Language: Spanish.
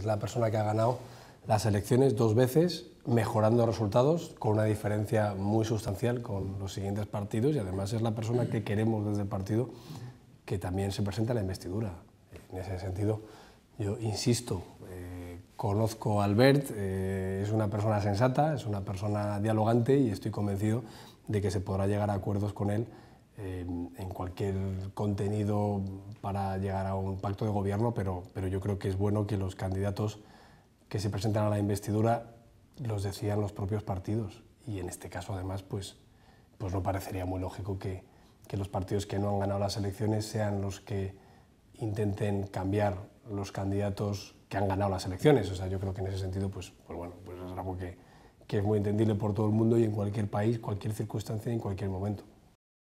es la persona que ha ganado las elecciones dos veces, mejorando resultados con una diferencia muy sustancial con los siguientes partidos y además es la persona que queremos desde el partido que también se presenta a la investidura. En ese sentido, yo insisto, eh, conozco a Albert, eh, es una persona sensata, es una persona dialogante y estoy convencido de que se podrá llegar a acuerdos con él en cualquier contenido para llegar a un pacto de gobierno, pero, pero yo creo que es bueno que los candidatos que se presentan a la investidura los decían los propios partidos. Y en este caso, además, pues, pues no parecería muy lógico que, los partidos que no han ganado las elecciones sean los que intenten cambiar los candidatos que han ganado las elecciones. O sea, yo creo que en ese sentido, pues, pues bueno, pues es algo que, que es muy entendible por todo el mundo y en cualquier país, cualquier circunstancia y en cualquier momento.